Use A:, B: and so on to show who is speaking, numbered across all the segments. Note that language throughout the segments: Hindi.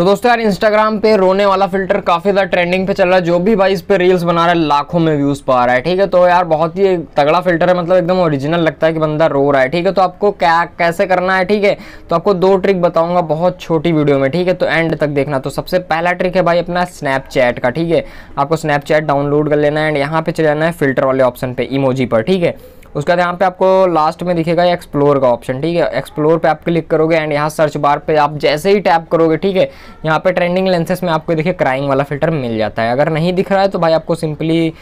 A: तो दोस्तों यार इंस्टाग्राम पे रोने वाला फिल्टर काफ़ी ज़्यादा ट्रेंडिंग पे चल रहा है जो भी भाई इस पर रील्स बना रहा है लाखों में व्यूज़ पा रहा है ठीक है तो यार बहुत ही तगड़ा फिल्टर है मतलब एकदम ओरिजिनल लगता है कि बंदा रो रहा है ठीक है तो आपको क्या कैसे करना है ठीक है तो आपको दो ट्रिक बताऊंगा बहुत छोटी वीडियो में ठीक है तो एंड तक देखना तो सबसे पहला ट्रिक है भाई अपना स्नैपचैट का ठीक है आपको स्नैपचैट डाउनलोड कर लेना है एंड यहाँ पर चले जाना है फिल्टर वाले ऑप्शन पर इमोजी पर ठीक है उसके बाद यहाँ पे आपको लास्ट में दिखेगा एक्सप्लोर का ऑप्शन ठीक है एक्सप्लोर पे आप क्लिक करोगे एंड यहाँ सर्च बार पे आप जैसे ही टैप करोगे ठीक है यहाँ पे ट्रेंडिंग लेंसेस में आपको देखिए क्राइंग वाला फिल्टर मिल जाता है अगर नहीं दिख रहा है तो भाई आपको सिंपली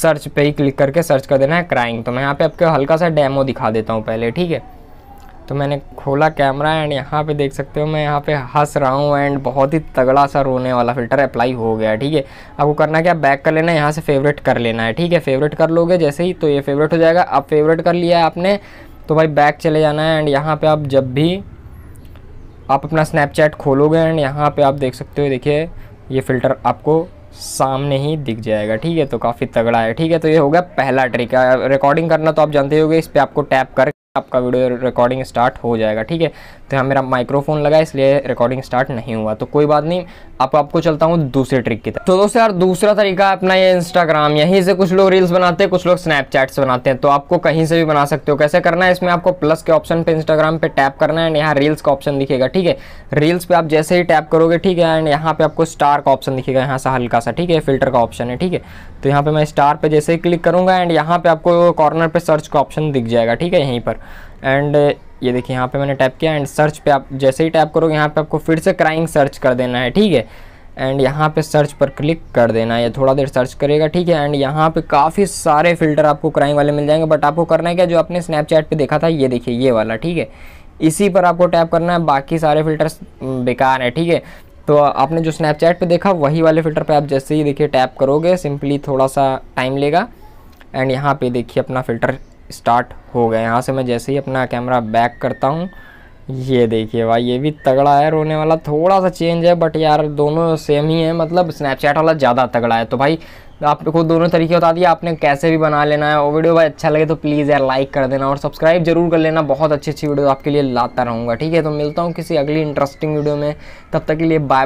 A: सर्च पे ही क्लिक करके सर्च कर देना है क्राइंग तो मैं यहाँ पे आपको हल्का सा डैमो दिखा देता हूँ पहले ठीक है तो मैंने खोला कैमरा एंड यहाँ पे देख सकते हो मैं यहाँ पे हंस रहा हूँ एंड बहुत ही तगड़ा सा रोने वाला फ़िल्टर अप्लाई हो गया ठीक है आपको करना क्या बैक कर लेना है यहाँ से फेवरेट कर लेना है ठीक है फेवरेट कर लोगे जैसे ही तो ये फेवरेट हो जाएगा अब फेवरेट कर लिया है आपने तो भाई बैक चले जाना है एंड यहाँ पर आप जब भी आप अपना स्नैपचैट खोलोगे एंड यहाँ पर आप देख सकते हो देखिए ये फ़िल्टर आपको सामने ही दिख जाएगा ठीक है तो काफ़ी तगड़ा है ठीक है तो ये हो गया पहला ट्रिक रिकॉर्डिंग करना तो आप जानते हो इस पर आपको टैप कर आपका वीडियो रिकॉर्डिंग स्टार्ट हो जाएगा ठीक है तो यहाँ मेरा माइक्रोफोन लगा इसलिए रिकॉर्डिंग स्टार्ट नहीं हुआ तो कोई बात नहीं अब आपको चलता हूँ दूसरे ट्रिक की तरफ तो दोस्तों यार दूसरा तरीका अपना ये इंस्टाग्राम यहीं से कुछ लोग रील्स बनाते हैं कुछ लोग स्नैपचैट्स बनाते हैं तो आपको कहीं से भी बना सकते हो कैसे करना है इसमें आपको प्लस के ऑप्शन पर इंस्टाग्राम पर टैप करना है एंड यहाँ रील्स का ऑप्शन दिखेगा ठीक है रील्स पर आप जैसे ही टैप करोगे ठीक है एंड यहाँ पर आपको स्टार का ऑप्शन दिखेगा यहाँ से हल्का सा ठीक है फिल्टर का ऑप्शन है ठीक है तो यहाँ पर मैं स्टार पर जैसे ही क्लिक करूँगा एंड यहाँ पर आपको कॉर्नर पर सर्च का ऑप्शन दिख जाएगा ठीक है यहीं पर एंड uh, ये देखिए यहाँ पे मैंने टैप किया एंड सर्च पे आप जैसे ही टैप करोगे यहाँ पे आपको फिर से क्राइंग सर्च कर देना है ठीक है एंड यहाँ पे सर्च पर क्लिक कर देना है या थोड़ा देर सर्च करेगा ठीक है एंड यहाँ पे काफ़ी सारे फिल्टर आपको क्राइंग वाले मिल जाएंगे बट आपको करना है क्या जो आपने स्नैपचैट पे देखा था ये देखिए ये वाला ठीक है इसी पर आपको टैप करना है बाकी सारे फिल्टर हम्म, बेकार है ठीक है तो आपने जो स्नैपचैट पर देखा वही वाले फिल्टर पर आप जैसे ही देखिए टैप करोगे सिंपली थोड़ा सा टाइम लेगा एंड यहाँ पे देखिए अपना फिल्टर स्टार्ट हो गए यहाँ से मैं जैसे ही अपना कैमरा बैक करता हूँ ये देखिए भाई ये भी तगड़ा है रोने वाला थोड़ा सा चेंज है बट यार दोनों सेम ही है मतलब स्नैपचैट वाला ज़्यादा तगड़ा है तो भाई आपको दोनों तरीके बता दिए आपने कैसे भी बना लेना है और वीडियो भाई अच्छा लगे तो प्लीज़ यार लाइक कर देना और सब्सक्राइब जरूर कर लेना बहुत अच्छी अच्छी वीडियो आपके लिए लाता रहूँगा ठीक है तो मिलता हूँ किसी अगली इंटरेस्टिंग वीडियो में तब तक के लिए बाय